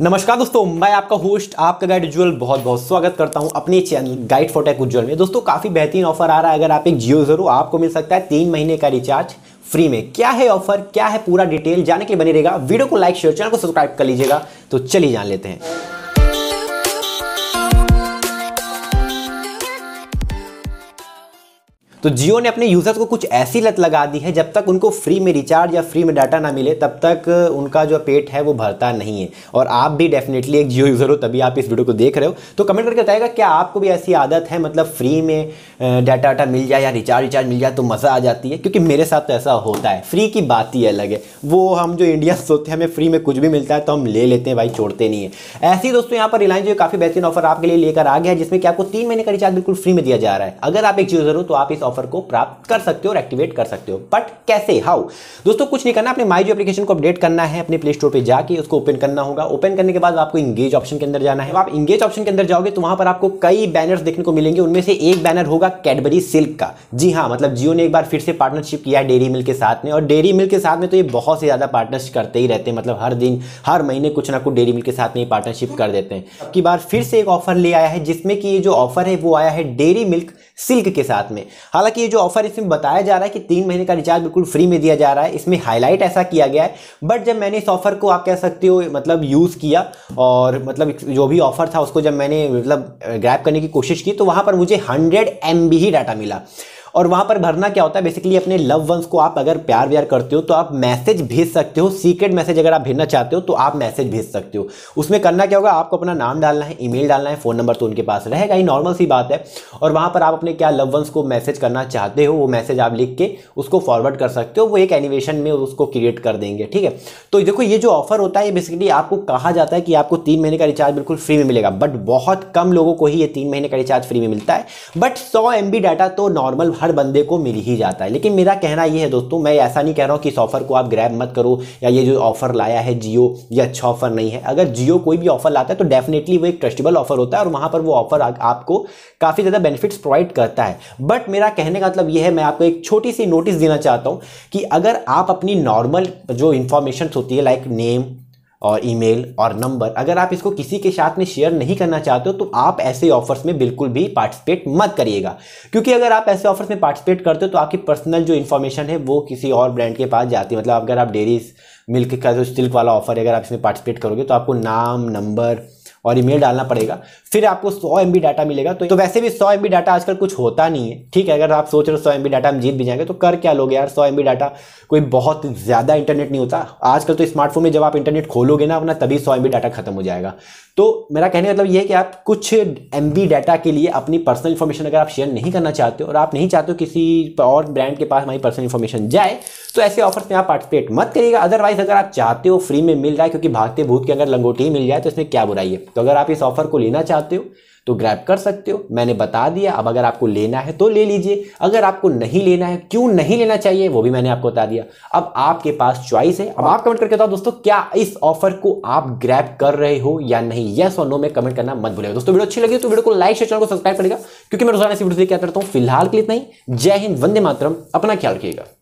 नमस्कार दोस्तों मैं आपका होस्ट आपका गाइड उज्ज्वल बहुत बहुत स्वागत करता हूं अपने channel Guide for Tech Ujjwal में दोस्तों काफ़ी बेहतरीन ऑफर आ रहा है अगर आप एक जियो जरूर आपको मिल सकता है तीन महीने का रिचार्ज फ्री में क्या है ऑफर क्या है पूरा डिटेल जाने के लिए बने रहेगा वीडियो को लाइक शेयर चैनल को सब्सक्राइब कर लीजिएगा तो चलिए जान लेते हैं तो जियो ने अपने यूज़र्स को कुछ ऐसी लत लगा दी है जब तक उनको फ्री में रिचार्ज या फ्री में डाटा ना मिले तब तक उनका जो पेट है वो भरता नहीं है और आप भी डेफिनेटली एक जियो यूज़र हो तभी आप इस वीडियो को देख रहे हो तो कमेंट करके बताएगा क्या आपको भी ऐसी आदत है मतलब फ्री में डाटा वाटा मिल जाए या रिचार्ज रिचार्ज मिल जाए तो मज़ा आ जाती है क्योंकि मेरे साथ तो ऐसा होता है फ्री की बात ही अलग है वो हम जो इंडिया सोचते हैं हमें फ्री में कुछ भी मिलता है तो हम ले लेते हैं भाई छोड़ते नहीं है ऐसे ही दोस्तों यहाँ पर रिलायंस जो काफ़ी बेहतरीन ऑफर आपके लिए लेकर आ गया है जिसमें कि आपको तीन महीने का रिचार्ज बिल्कुल फ्री में दिया जा रहा है अगर आप एक यूज़र हो तो आप इस ऑफर को प्राप्त कर सकते हो और एक्टिवेट कर सकते हो बट कैसे हाउ दोस्तों कुछ नहीं करना अपने माई जो एप्लीकेशन को अपडेट करना है अपने प्ले स्टोर पर जाकर उसको ओपन करना होगा ओपन करने के बाद आपको इंगेज ऑप्शन के अंदर जाना है आप इंगेज ऑप्शन के अंदर जाओगे तो वहां पर आपको कई बैनर्स देखने को मिलेंगे उनमें से एक बैनर होगा कैडबरी सिल्क का जी हाँ मतलब जियो ने एक बार फिर से पार्टनरशिप किया है डेयरी मिल के साथ में और डेयरी मिल के साथ में तो ये बहुत से ज़्यादा पार्टनरशिप करते ही रहते हैं मतलब हर दिन हर महीने कुछ ना कुछ डेयरी मिल के साथ में पार्टनरशिप कर देते हैं अब की बार फिर से एक ऑफर ले आया है जिसमें कि ये जो ऑफर है वो आया है डेयरी मिल्क सिल्क के साथ में हालांकि ये जो ऑफर इसमें बताया जा रहा है कि तीन महीने का रिचार्ज बिल्कुल फ्री में दिया जा रहा है इसमें हाईलाइट ऐसा किया गया है बट जब मैंने इस ऑफर को आप कह सकते हो मतलब यूज़ किया और मतलब जो भी ऑफर था उसको जब मैंने मतलब ग्रैप करने की कोशिश की तो वहाँ पर मुझे हंड्रेड एम ही डाटा मिला और वहां पर भरना क्या होता है बेसिकली अपने लव वंस को आप अगर प्यार व्यार करते हो तो आप मैसेज भेज सकते हो सीक्रेट मैसेज अगर आप भेजना चाहते हो तो आप मैसेज भेज सकते हो उसमें करना क्या होगा आपको अपना नाम डालना है ईमेल डालना है फ़ोन नंबर तो उनके पास रहेगा ही नॉर्मल सी बात है और वहां पर आप अपने क्या लव वंस को मैसेज करना चाहते हो वो मैसेज आप लिख के उसको फॉरवर्ड कर सकते हो वो एक एनिवेशन में उसको क्रिएट कर देंगे ठीक है तो देखो ये जो ऑफर होता है बेसिकली आपको कहा जाता है कि आपको तीन महीने का रिचार्ज बिल्कुल फ्री में मिलेगा बट बहुत कम लोगों को ही ये तीन महीने का रिचार्ज फ्री में मिलता है बट सौ एम डाटा तो नॉर्मल हर हर बंदे को मिल ही जाता है लेकिन मेरा कहना ये है दोस्तों मैं ऐसा नहीं कह रहा हूँ कि इस ऑफर को आप ग्रैब मत करो या ये जो ऑफर लाया है जियो ये अच्छा ऑफर नहीं है अगर जियो कोई भी ऑफर लाता है तो डेफिनेटली वो एक ट्रस्टेबल ऑफर होता है और वहाँ पर वो ऑफर आपको काफ़ी ज़्यादा बेनिफिट्स प्रोवाइड करता है बट मेरा कहने का मतलब ये है मैं आपको एक छोटी सी नोटिस देना चाहता हूँ कि अगर आप अपनी नॉर्मल जो इन्फॉर्मेशन होती है लाइक नेम और ईमेल और नंबर अगर आप इसको किसी के साथ में शेयर नहीं करना चाहते हो तो आप ऐसे ऑफर्स में बिल्कुल भी पार्टिसिपेट मत करिएगा क्योंकि अगर आप ऐसे ऑफर्स में पार्टिसिपेट करते हो तो आपकी पर्सनल जो इन्फॉर्मेशन है वो किसी और ब्रांड के पास जाती है मतलब अगर आप डेरी मिल्क का जो सिल्क वाला ऑफर है अगर आप इसमें पार्टिसिपेट करोगे तो आपको नाम नंबर और ईमेल डालना पड़ेगा फिर आपको सौ एम डाटा मिलेगा तो, तो वैसे भी सौ एम डाटा आजकल कुछ होता नहीं है ठीक है अगर आप सोच रहे हो सौ एम डाटा हम जीत भी जाएंगे तो कर क्या लोगे यार सौ एम डाटा कोई बहुत ज़्यादा इंटरनेट नहीं होता आजकल तो स्मार्टफोन में जब आप इंटरनेट खोलोगे ना अपना तभी सौ एम डाटा खत्म हो जाएगा तो मेरा कहने का मतलब ये है कि आप कुछ एम डाटा के लिए अपनी पर्सनल इन्फॉर्मेशन अगर आप शेयर नहीं करना चाहते हो और आप नहीं चाहते हो किसी और ब्रांड के पास हमारी पर्सनल इन्फॉर्मेशन जाए तो ऐसे ऑफर्स में आप पार्टिसिपेट मत करिएगा अदरवाइज अगर आप चाहते हो फ्री में मिल रहा है क्योंकि भागते भूत की अगर लंगोटी मिल जाए तो इसमें क्या बुराई है तो अगर आप इस ऑफर को लेना चाहते हो तो ग्रैब कर सकते हो मैंने बता दिया अब अगर आपको लेना है तो ले लीजिए अगर आपको नहीं लेना है क्यों नहीं लेना चाहिए वो भी मैंने आपको बता दिया अब आपके पास चॉइस है अब आप कमेंट करके बताओ दोस्तों क्या इस ऑफर को आप ग्रैब कर रहे हो या नहीं यस और नो में कमेंट करना मत भूलेगा दोस्तों वीडियो अच्छी लगी तो वीडियो को लाइक शेयर चैनल को सब्सक्राइब करेगा क्योंकि मैं रोजाना इस वीडियो से क्या करता हूँ फिलहाल के लिए इतना ही जय हिंद वंदे मातरम अपना ख्याल रखिएगा